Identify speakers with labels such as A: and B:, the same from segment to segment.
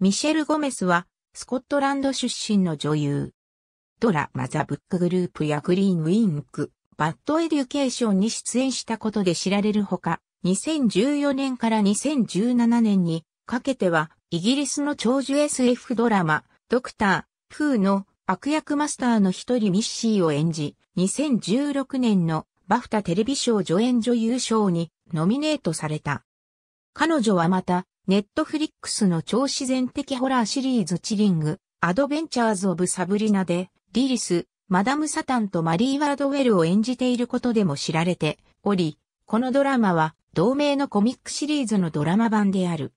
A: ミシェル・ゴメスは、スコットランド出身の女優。ドラマザ・ブックグループやグリーン・ウィンク、バッド・エデュケーションに出演したことで知られるほか、2014年から2017年にかけては、イギリスの長寿 SF ドラマ、ドクター・フーの悪役マスターの一人ミッシーを演じ、2016年のバフタテレビ賞助演女優賞にノミネートされた。彼女はまた、ネットフリックスの超自然的ホラーシリーズチリング、アドベンチャーズ・オブ・サブリナで、リリス、マダム・サタンとマリー・ワードウェルを演じていることでも知られており、このドラマは同名のコミックシリーズのドラマ版である。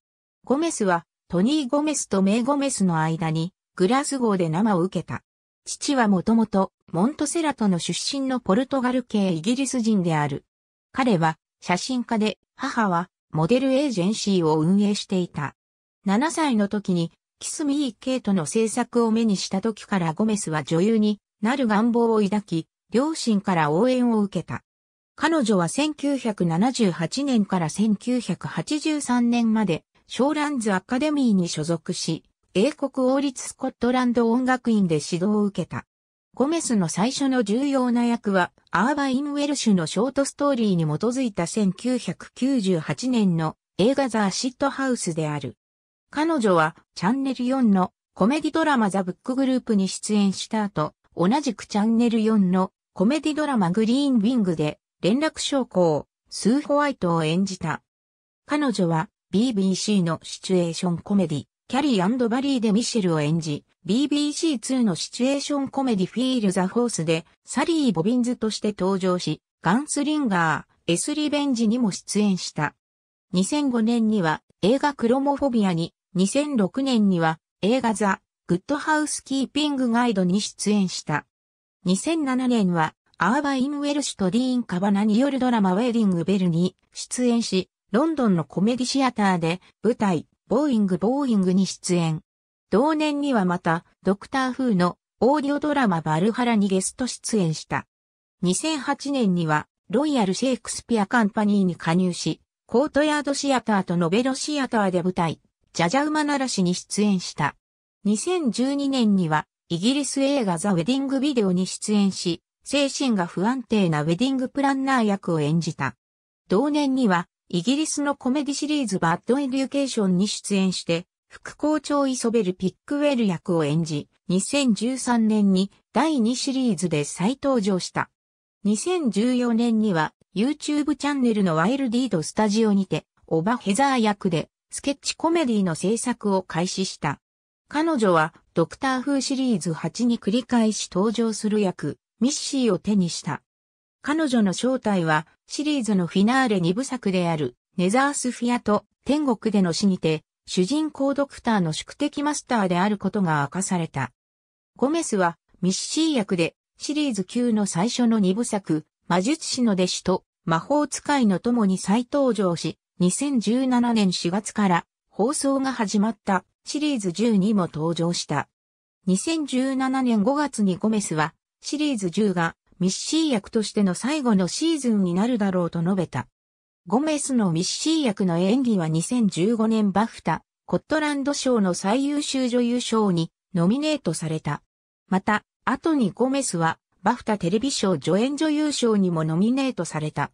A: ゴメスはトニー・ゴメスとメイ・ゴメスの間にグラスゴーで生を受けた。父はもともとモントセラトの出身のポルトガル系イギリス人である。彼は写真家で母はモデルエージェンシーを運営していた。7歳の時に、キス・ミー・ケイトの制作を目にした時からゴメスは女優になる願望を抱き、両親から応援を受けた。彼女は1978年から1983年まで、ショーランズ・アカデミーに所属し、英国王立スコットランド音楽院で指導を受けた。ゴメスの最初の重要な役は、アーバイン・ウェルシュのショートストーリーに基づいた1998年の映画ザ・アシットハウスである。彼女は、チャンネル4のコメディドラマザ・ブックグループに出演した後、同じくチャンネル4のコメディドラマグリーン・ウィングで、連絡将校、スー・ホワイトを演じた。彼女は、BBC のシチュエーションコメディ、キャリーバリーでミシェルを演じ、BBC2 のシチュエーションコメディフィール・ザ・ホースで、サリー・ボビンズとして登場し、ガンスリンガー、エス・リベンジにも出演した。2005年には映画クロモフォビアに、2006年には映画ザ・グッドハウスキーピングガイドに出演した。2007年はアーバイン・ウェルシュとディーン・カバナによるドラマウェディング・ベルに出演し、ロンドンのコメディシアターで舞台、ボーイングボーイングに出演。同年にはまた、ドクターフーのオーディオドラマバルハラにゲスト出演した。2008年には、ロイヤル・シェイクスピア・カンパニーに加入し、コートヤードシアターとノベロシアターで舞台、ジャジャウマならしに出演した。2012年には、イギリス映画ザ・ウェディングビデオに出演し、精神が不安定なウェディングプランナー役を演じた。同年には、イギリスのコメディシリーズバッドエデュケーションに出演して、副校長イソベル・ピックウェル役を演じ、2013年に第2シリーズで再登場した。2014年には YouTube チャンネルのワイルディードスタジオにて、オバヘザー役でスケッチコメディの制作を開始した。彼女はドクター風シリーズ8に繰り返し登場する役、ミッシーを手にした。彼女の正体は、シリーズのフィナーレ2部作である、ネザースフィアと天国での死にて、主人公ドクターの宿敵マスターであることが明かされた。ゴメスは、ミッシー役で、シリーズ9の最初の2部作、魔術師の弟子と魔法使いの共に再登場し、2017年4月から放送が始まったシリーズ10にも登場した。2017年5月にゴメスはシリーズ10がミッシー役としての最後のシーズンになるだろうと述べた。ゴメスのミッシー役の演技は2015年バフタ、コットランド賞の最優秀女優賞にノミネートされた。また、後にゴメスはバフタテレビ賞助演女優賞にもノミネートされた。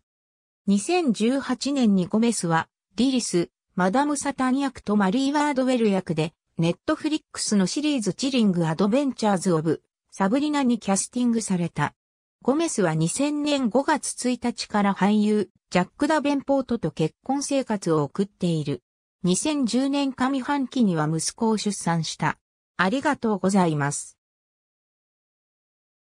A: 2018年にゴメスは、リリス、マダム・サタン役とマリー・ワードウェル役で、ネットフリックスのシリーズチリング・アドベンチャーズ・オブ、サブリナにキャスティングされた。ゴメスは2000年5月1日から俳優、ジャック・ダ・ベンポートと結婚生活を送っている。2010年上半期には息子を出産した。ありがとうございます。